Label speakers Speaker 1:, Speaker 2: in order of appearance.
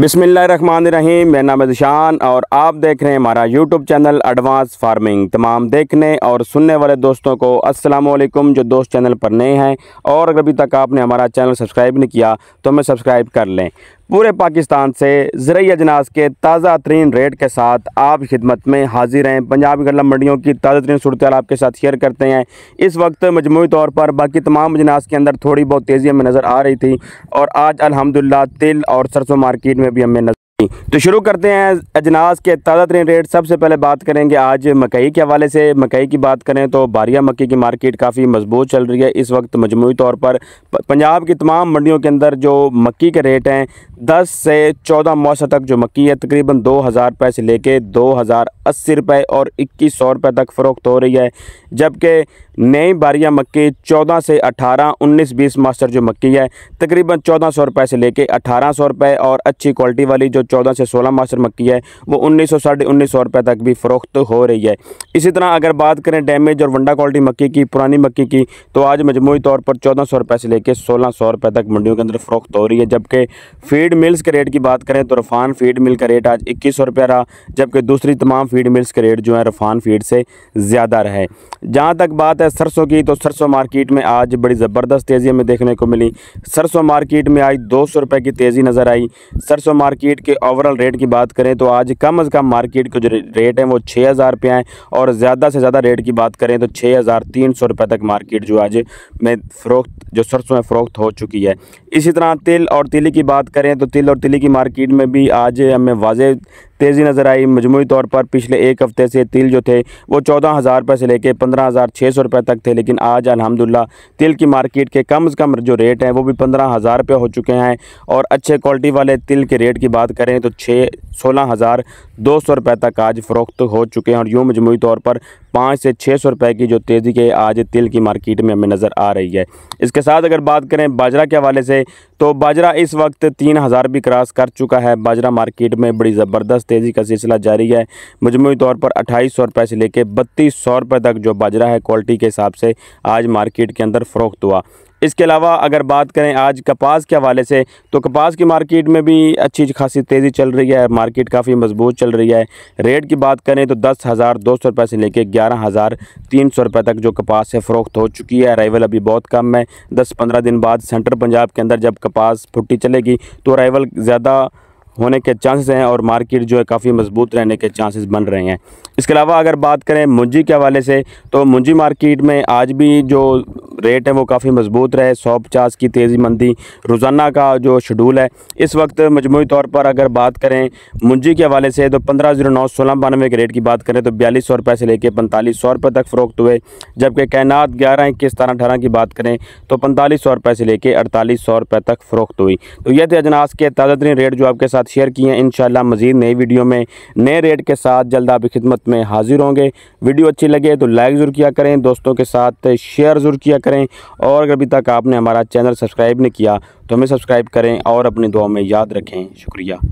Speaker 1: रहीम मेरा नाम शान और आप देख रहे हैं हमारा यूट्यूब चैनल एडवांस फार्मिंग तमाम देखने और सुनने वाले दोस्तों को अस्सलाम वालेकुम जो दोस्त चैनल पर नए हैं और अगर अभी तक आपने हमारा चैनल सब्सक्राइब नहीं किया तो हमें सब्सक्राइब कर लें पूरे पाकिस्तान से ज़रिए अजनास के ताज़ा तरीन रेट के साथ आप खिदमत में हाजिर हैं पंजाब गला मंडियों की ताज़ा तरीन सूरत आपके साथ शेयर करते हैं इस वक्त मजमू तौर पर बाकी तमाम अजनास के अंदर थोड़ी बहुत तेज़ी हमें नज़र आ रही थी और आज अलहमदिल्ला तिल और सरसों मार्केट में भी हमें तो शुरू करते हैं अजनास के ताज़ा तरीन रेट सबसे पहले बात करेंगे आज मकई के हवाले से मकई की बात करें तो बारिया मकई की मार्केट काफ़ी मजबूत चल रही है इस वक्त मजमू तौर पर पंजाब की तमाम मंडियों के अंदर जो मक्की के रेट हैं 10 से 14 मौसम तक जो मक्की है तकरीबन दो हज़ार रुपये से लेके दो हज़ार अस्सी रुपये और इक्कीस सौ रुपये तक फ़रोख्त हो रही है जबकि नई बारिया मक्की चौदह से अठारह उन्नीस बीस मास्टर जो मक्की है तकरीबन चौदह सौ रुपये से लेके अठारह सौ रुपये और अच्छी क्वालिटी वाली जो चौदह से सोलह मास्टर मक्की है वो उन्नीस सौ साढ़े उन्नीस सौ रुपये तक भी फ़रोख्त हो रही है इसी तरह अगर बात करें डैमेज और वंडा क्वालिटी मक्की की पुरानी मक्की की तो आज मजमू तौर पर चौदह सौ रुपये से लेकर सोलह सौ रुपये तक मंडियों के अंदर फ़रोख्त हो रही है जबकि फीड मिल्स के रेट की बात करें तो रफान फीड मिल का रेट आज इक्कीस सौ रुपया रहा जबकि दूसरी तमाम फीड मिल्स के रेट जो है रफान फीड से ज़्यादा रहे जहाँ तक बात है सरसों की तो सरसों मार्केट में आज बड़ी ज़बरदस्त तेज़ी हमें देखने को मिली सरसों मार्केट में आज दो सौ रुपये की तेज़ी नज़र आई सरसों मार्केट के ओवरऑल रेट की बात करें तो आज कम अज़ कम मार्केट के जो रेट हैं वो छः हज़ार रुपये हैं और ज़्यादा से ज़्यादा रेट की बात करें तो छः हज़ार तीन सौ रुपये तक मार्केट जो आज में फ़रोख्त जो सरसों में फ़रोख्त हो चुकी है इसी तरह तिल और तिली की बात करें तो तिल और तिली की मार्केट में भी आज हमें वाज तेज़ी नज़र आई मजमू तौर पर पिछले एक हफ्ते से तिल जो थे वो चौदह हज़ार रुपये से लेकर पंद्रह हज़ार छः सौ रुपये तक थे लेकिन आज अलहमदिल्ला तिल की मार्केट के कम अज़ कम जो रेट हैं वो भी पंद्रह हज़ार रुपये हो चुके हैं और अच्छे क्वालिटी वाले तिल के रेट की बात करें तो छः सोलह हज़ार दो सौ रुपये तक आज फ़रोख्त हो चुके हैं और यूँ मजमू तौर पर पाँच से छः सौ रुपये की जो तेज़ी के आज तिल की मार्केट में हमें नज़र आ रही है इसके साथ अगर बात करें बाजरा के हवाले से तो बाजरा इस वक्त तीन हज़ार भी क्रॉस कर चुका है बाजरा मार्केट में बड़ी ज़बरदस्त तेज़ी का सिलसिला जारी है मजमू तौर पर अट्ठाईस सौ रुपये से लेकर बत्तीस सौ रुपये तक जो बाजरा है क्वालिटी के हिसाब से आज मार्केट के अंदर फ़रोख्त हुआ इसके अलावा अगर बात करें आज कपास के हवाले से तो कपास की मार्केट में भी अच्छी खासी तेज़ी चल रही है मार्केट काफ़ी मजबूत चल रही है रेट की बात करें तो दस हज़ार दो सौ रुपये से लेकर ग्यारह हज़ार तीन सौ रुपये तक जो कपास है फ़रोख्त हो चुकी है अराइवल अभी बहुत कम है दस पंद्रह दिन बाद सेंट्रल पंजाब के अंदर जब कपास फुट्टी चलेगी तो अराइवल ज़्यादा होने के चांसेस हैं और मार्केट जो है काफ़ी मजबूत रहने के चांसेस बन रहे हैं इसके अलावा अगर बात करें मुंजी के हवाले से तो मुंजी मार्केट में आज भी जो रेट है वो काफ़ी मजबूत रहे सौ पचास की तेज़ी मंदी रोज़ाना का जो शेड्यूल है इस वक्त मजमू तौर पर अगर बात करें मुंजी के हवाले से तो पंद्रह जीरो नौ सोलह बानवे के रेट की बात करें तो बयालीस सौ रुपये से लेकर पैंतालीस सौ रुपये तक फ़रोख्त हुए जबकि कैनात ग्यारह इक्कीस सतारह अठारह की बात करें तो पैंतालीस सौ रुपये से लेकर अड़तालीस सौ रुपये तक फ़रोख्त हुई तो यह थे अजनास के ताज़ा तरीन रेट जो आपके साथ शेयर किए हैं इन शाला मज़ीद नई वीडियो में नए रेट के साथ जल्द आपकी खिदमत में हाजिर होंगे वीडियो अच्छी लगे तो लाइक ज़रूर किया करें दोस्तों के साथ शेयर ज़रूर किया करें और अगर अभी तक आपने हमारा चैनल सब्सक्राइब नहीं किया तो हमें सब्सक्राइब करें और अपनी दुआ में याद रखें शुक्रिया